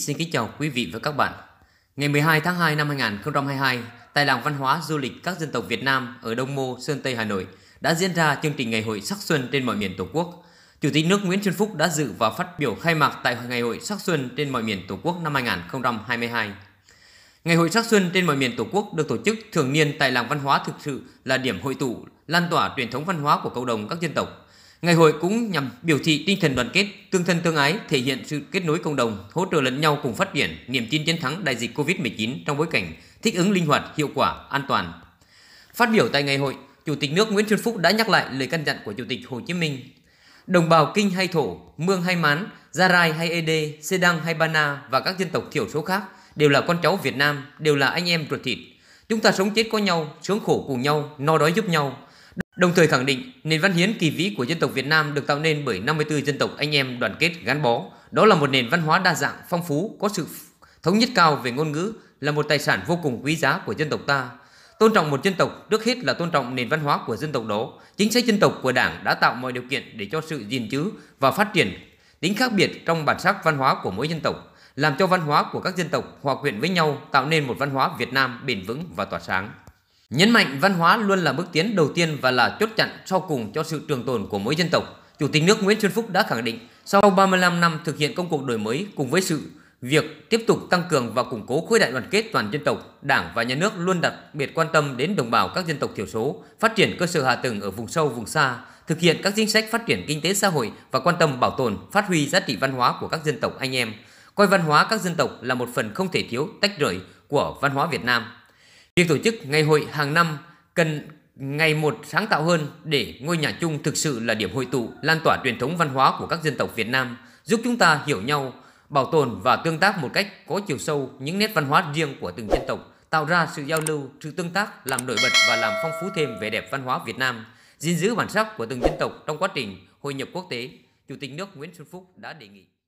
xin kính chào quý vị và các bạn. Ngày 12 tháng 2 năm 2022, tại làng văn hóa du lịch các dân tộc Việt Nam ở Đông Mô, Sơn Tây, Hà Nội đã diễn ra chương trình ngày hội sắc xuân trên mọi miền Tổ quốc. Chủ tịch nước Nguyễn Xuân Phúc đã dự và phát biểu khai mạc tại ngày hội sắc xuân trên mọi miền Tổ quốc năm 2022. Ngày hội sắc xuân trên mọi miền Tổ quốc được tổ chức thường niên tại làng văn hóa thực sự là điểm hội tụ, lan tỏa truyền thống văn hóa của cộng đồng các dân tộc Ngày hội cũng nhằm biểu thị tinh thần đoàn kết, tương thân tương ái, thể hiện sự kết nối cộng đồng, hỗ trợ lẫn nhau cùng phát triển, niềm tin chiến thắng đại dịch Covid-19 trong bối cảnh thích ứng linh hoạt, hiệu quả, an toàn. Phát biểu tại ngày hội, Chủ tịch nước Nguyễn Xuân Phúc đã nhắc lại lời căn dặn của Chủ tịch Hồ Chí Minh. Đồng bào Kinh hay Thổ, Mương hay Mán, Gia Rai hay Ede, Sê Đăng hay Bana và các dân tộc thiểu số khác đều là con cháu Việt Nam, đều là anh em ruột thịt. Chúng ta sống chết có nhau, sướng khổ cùng nhau, no đói giúp nhau, Đồng thời khẳng định nền văn hiến kỳ vĩ của dân tộc Việt Nam được tạo nên bởi 54 dân tộc anh em đoàn kết gắn bó. Đó là một nền văn hóa đa dạng, phong phú, có sự thống nhất cao về ngôn ngữ, là một tài sản vô cùng quý giá của dân tộc ta. Tôn trọng một dân tộc trước hết là tôn trọng nền văn hóa của dân tộc đó. Chính sách dân tộc của Đảng đã tạo mọi điều kiện để cho sự gìn giữ và phát triển tính khác biệt trong bản sắc văn hóa của mỗi dân tộc, làm cho văn hóa của các dân tộc hòa quyện với nhau tạo nên một văn hóa Việt Nam bền vững và tỏa sáng. Nhấn mạnh văn hóa luôn là bước tiến đầu tiên và là chốt chặn sau cùng cho sự trường tồn của mỗi dân tộc. Chủ tịch nước Nguyễn Xuân Phúc đã khẳng định sau 35 năm thực hiện công cuộc đổi mới cùng với sự việc tiếp tục tăng cường và củng cố khối đại đoàn kết toàn dân tộc, Đảng và nhà nước luôn đặc biệt quan tâm đến đồng bào các dân tộc thiểu số, phát triển cơ sở hạ tầng ở vùng sâu vùng xa, thực hiện các chính sách phát triển kinh tế xã hội và quan tâm bảo tồn, phát huy giá trị văn hóa của các dân tộc anh em, coi văn hóa các dân tộc là một phần không thể thiếu tách rời của văn hóa Việt Nam. Việc tổ chức ngày hội hàng năm cần ngày một sáng tạo hơn để ngôi nhà chung thực sự là điểm hội tụ, lan tỏa truyền thống văn hóa của các dân tộc Việt Nam, giúp chúng ta hiểu nhau, bảo tồn và tương tác một cách có chiều sâu những nét văn hóa riêng của từng dân tộc, tạo ra sự giao lưu, sự tương tác làm nổi bật và làm phong phú thêm vẻ đẹp văn hóa Việt Nam, gìn giữ bản sắc của từng dân tộc trong quá trình hội nhập quốc tế. Chủ tịch nước Nguyễn Xuân Phúc đã đề nghị